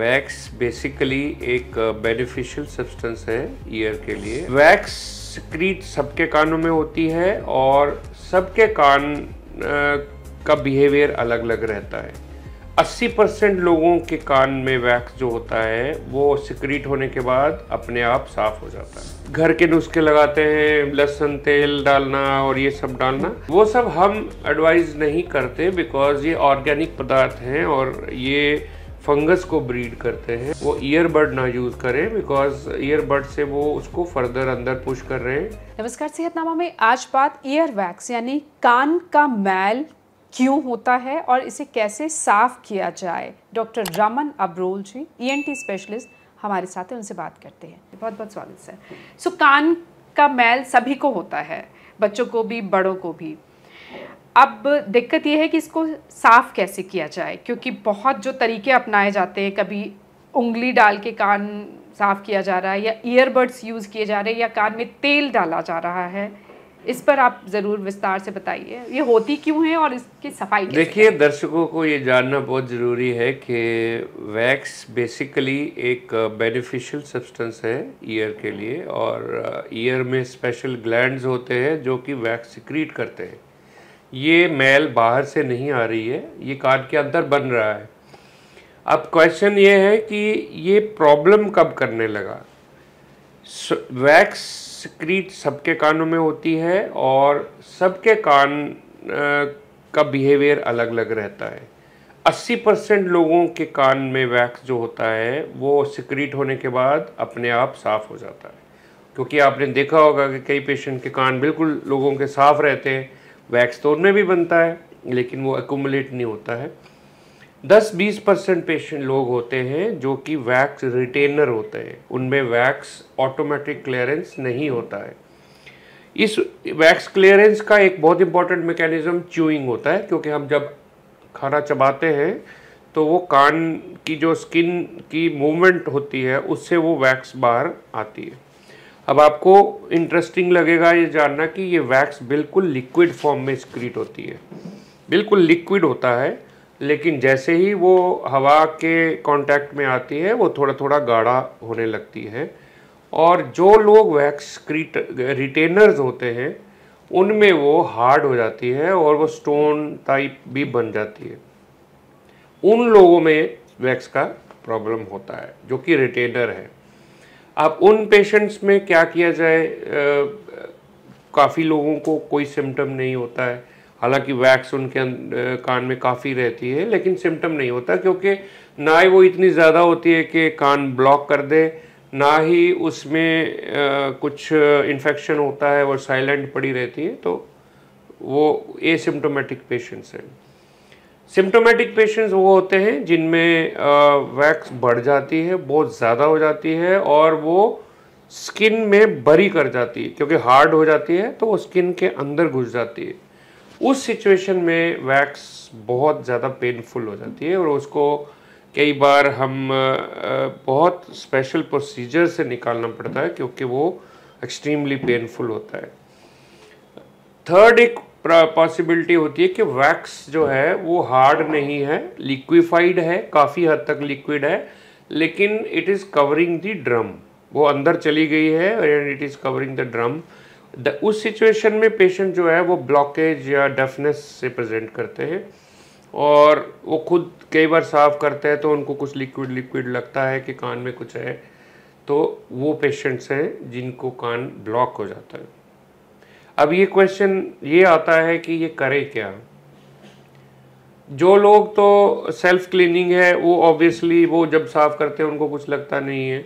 wax basically एक beneficial uh, substance है ear के लिए वैक्स सिक्रीट सबके कानों में होती है और सबके कान uh, का बिहेवियर अलग अलग रहता है 80 परसेंट लोगों के कान में वैक्स जो होता है वो सिक्रीट होने के बाद अपने आप साफ हो जाता है घर के नुस्खे लगाते हैं लहसुन तेल डालना और ये सब डालना वो सब हम एडवाइज नहीं करते बिकॉज ये ऑर्गेनिक पदार्थ हैं और ये फंगस को ब्रीड करते हैं वो ईयरबड ना यूज करें बिकॉज ईयरबड से वो उसको फर्दर अंदर पुश कर रहे हैं नमस्कार सेहतनामा में आज बात ईयर वैक्स यानी कान का मैल क्यों होता है और इसे कैसे साफ किया जाए doctor Raman Abrol ji ENT e specialist हमारे साथ हैं उनसे बात करते हैं बहुत बहुत स्वागत सर सो कान का मैल सभी को होता है बच्चों को भी बड़ों को भी अब दिक्कत यह है कि इसको साफ़ कैसे किया जाए क्योंकि बहुत जो तरीके अपनाए जाते हैं कभी उंगली डाल के कान साफ़ किया जा रहा है या ईयरबड्स यूज़ किए जा रहे हैं या कान में तेल डाला जा रहा है इस पर आप ज़रूर विस्तार से बताइए ये होती क्यों है और इसकी सफाई देखिए दर्शकों को ये जानना बहुत ज़रूरी है कि वैक्स बेसिकली एक बेनिफिशियल सब्सटेंस है ईयर के लिए और ईयर में स्पेशल ग्लैंड्स होते हैं जो कि वैक्स सिक्रीट करते हैं ये मैल बाहर से नहीं आ रही है ये कार्ड के अंदर बन रहा है अब क्वेश्चन ये है कि ये प्रॉब्लम कब करने लगा वैक्स सिक्रीट सबके कानों में होती है और सबके कान का बिहेवियर अलग अलग रहता है 80 परसेंट लोगों के कान में वैक्स जो होता है वो सिक्रीट होने के बाद अपने आप साफ़ हो जाता है क्योंकि आपने देखा होगा कि कई पेशेंट के कान बिल्कुल लोगों के साफ़ रहते हैं वैक्स तो उनमें भी बनता है लेकिन वो एकोमुलेट नहीं होता है 10-20 परसेंट पेशेंट लोग होते हैं जो कि वैक्स रिटेनर होते हैं उनमें वैक्स ऑटोमेटिक क्लियरेंस नहीं होता है इस वैक्स क्लियरेंस का एक बहुत इंपॉर्टेंट मैकेनिज्म च्यूइंग होता है क्योंकि हम जब खाना चबाते हैं तो वो कान की जो स्किन की मूवमेंट होती है उससे वो वैक्स बाहर आती है अब आपको इंटरेस्टिंग लगेगा ये जानना कि ये वैक्स बिल्कुल लिक्विड फॉर्म में स्क्रीट होती है बिल्कुल लिक्विड होता है लेकिन जैसे ही वो हवा के कांटेक्ट में आती है वो थोड़ा थोड़ा गाढ़ा होने लगती है और जो लोग वैक्स क्रीट रिटेनर्स होते हैं उनमें वो हार्ड हो जाती है और वो स्टोन टाइप भी बन जाती है उन लोगों में वैक्स का प्रॉब्लम होता है जो कि रिटेनर है अब उन पेशेंट्स में क्या किया जाए काफ़ी लोगों को कोई सिम्टम नहीं होता है हालांकि वैक्स उनके अं-, कान में काफ़ी रहती है लेकिन सिम्टम नहीं होता क्योंकि ना ही वो इतनी ज़्यादा होती है कि कान ब्लॉक कर दे ना ही उसमें आ, कुछ इन्फेक्शन होता है और साइलेंट पड़ी रहती है तो वो एसिम्टोमेटिक पेशेंट्स हैं सिम्टोमेटिक पेशेंट्स वो होते हैं जिनमें वैक्स बढ़ जाती है बहुत ज़्यादा हो जाती है और वो स्किन में बरी कर जाती है क्योंकि हार्ड हो जाती है तो वो स्किन के अंदर घुस जाती है उस सिचुएशन में वैक्स बहुत ज़्यादा पेनफुल हो जाती है और उसको कई बार हम बहुत स्पेशल प्रोसीजर से निकालना पड़ता है क्योंकि वो एक्सट्रीमली पेनफुल होता है थर्ड एक पॉसिबिलिटी होती है कि वैक्स जो है वो हार्ड नहीं है लिक्विफाइड है काफ़ी हद तक लिक्विड है लेकिन it is covering the drum वो अंदर चली गई है and it is covering the drum the उस सिचुएशन में पेशेंट जो है वो ब्लॉकेज या डफनेस से प्रेजेंट करते हैं और वो खुद कई बार साफ करते हैं तो उनको कुछ लिक्विड लिक्विड लगता है कि कान में कुछ है तो वो पेशेंट्स हैं जिनको कान ब्लॉक हो जाता है अब ये क्वेश्चन ये आता है कि ये करे क्या जो लोग तो सेल्फ क्लीनिंग है वो ऑब्वियसली वो जब साफ़ करते हैं उनको कुछ लगता नहीं है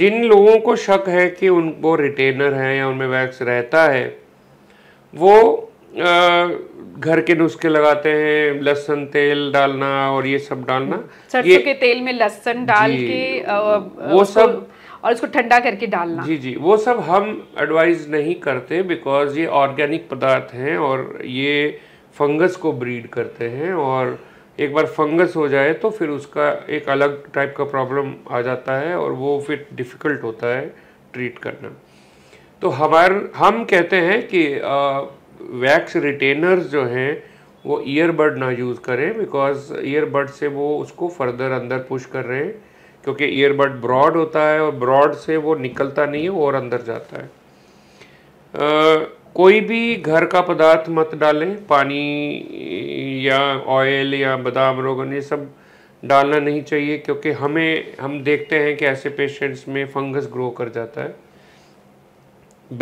जिन लोगों को शक है कि उन वो रिटेनर हैं या उनमें वैक्स रहता है वो आ, घर के नुस्खे लगाते हैं लहसन तेल डालना और ये सब डालना सरसों के तेल में लहसन डाल के आ, वो सब और इसको ठंडा करके डालना जी जी वो सब हम एडवाइज नहीं करते बिकॉज ये ऑर्गेनिक पदार्थ हैं और ये फंगस को ब्रीड करते हैं और एक बार फंगस हो जाए तो फिर उसका एक अलग टाइप का प्रॉब्लम आ जाता है और वो फिर डिफ़िकल्ट होता है ट्रीट करना तो हमार हम कहते हैं कि वैक्स रिटेनर्स जो हैं वो ईयरबड ना यूज़ करें बिकॉज ईयरबड से वो उसको फर्दर अंदर पुश कर रहे हैं क्योंकि ईयरबड ब्रॉड होता है और ब्रॉड से वो निकलता नहीं है और अंदर जाता है आ, कोई भी घर का पदार्थ मत डालें पानी या ऑयल या बादाम रोगन ये सब डालना नहीं चाहिए क्योंकि हमें हम देखते हैं कि ऐसे पेशेंट्स में फंगस ग्रो कर जाता है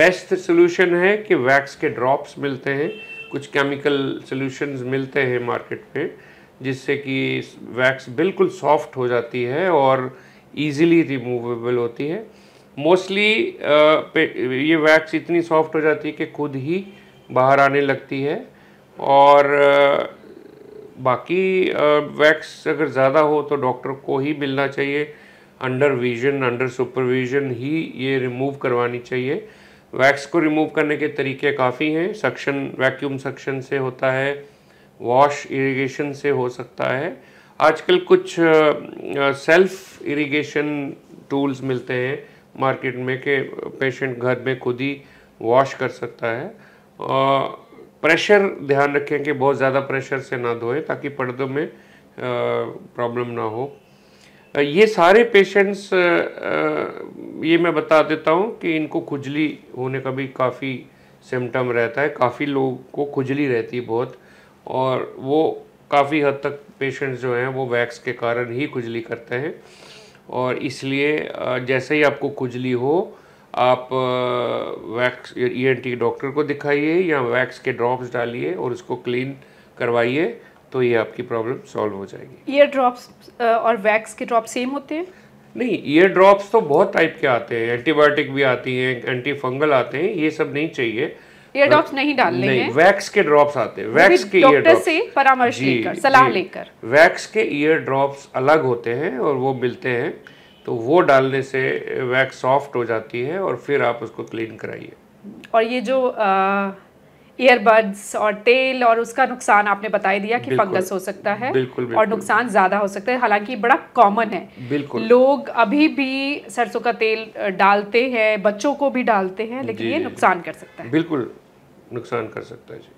बेस्ट सोल्यूशन है कि वैक्स के ड्रॉप्स मिलते हैं कुछ केमिकल सोल्यूशंस मिलते हैं मार्केट में जिससे कि वैक्स बिल्कुल सॉफ्ट हो जाती है और ईजिली रिमूवेबल होती है मोस्टली ये वैक्स इतनी सॉफ्ट हो जाती है कि खुद ही बाहर आने लगती है और बाकी वैक्स अगर ज़्यादा हो तो डॉक्टर को ही मिलना चाहिए अंडर विजन अंडर सुपरविजन ही ये रिमूव करवानी चाहिए वैक्स को रिमूव करने के तरीके काफ़ी हैं सक्शन वैक्यूम सक्शन से होता है वॉश इरिगेशन से हो सकता है आजकल कुछ सेल्फ इरिगेशन टूल्स मिलते हैं मार्केट में के पेशेंट घर में खुद ही वॉश कर सकता है प्रेशर ध्यान रखें कि बहुत ज़्यादा प्रेशर से ना धोएं ताकि पर्दों में प्रॉब्लम ना हो ये सारे पेशेंट्स ये मैं बता देता हूँ कि इनको खुजली होने का भी काफ़ी सिम्टम रहता है काफ़ी लोगों को खुजली रहती है बहुत और वो काफ़ी हद तक पेशेंट्स जो हैं वो वैक्स के कारण ही खुजली करते हैं और इसलिए जैसे ही आपको खुजली हो आप वैक्स ई डॉक्टर को दिखाइए या वैक्स के ड्रॉप्स डालिए और उसको क्लीन करवाइए तो ये आपकी प्रॉब्लम सॉल्व हो जाएगी ईयर ड्रॉप्स और वैक्स के ड्रॉप सेम होते हैं नहीं ईयर ड्रॉप्स तो बहुत टाइप के आते हैं एंटीबायोटिक भी आती हैं एंटी फंगल आते हैं ये सब नहीं चाहिए ईयर ड्रॉप्स नहीं डालने हैं वैक्स के ड्रॉप्स आते हैं वैक्स के ईयर ड्रॉप्स से परामर्श लेकर सलाह लेकर वैक्स के ईयर ड्रॉप्स अलग होते हैं और वो मिलते हैं तो वो डालने से वैक्स सॉफ्ट हो जाती है और फिर आप उसको क्लीन कराइए और ये जो आ, ईयरबड्स और तेल और उसका नुकसान आपने बता दिया कि फंगस हो सकता है बिल्कुल, बिल्कुल, और नुकसान ज़्यादा हो सकता है हालांकि बड़ा कॉमन है बिल्कुल लोग अभी भी सरसों का तेल डालते हैं बच्चों को भी डालते हैं लेकिन ये नुकसान कर सकता है बिल्कुल नुकसान कर सकता है जी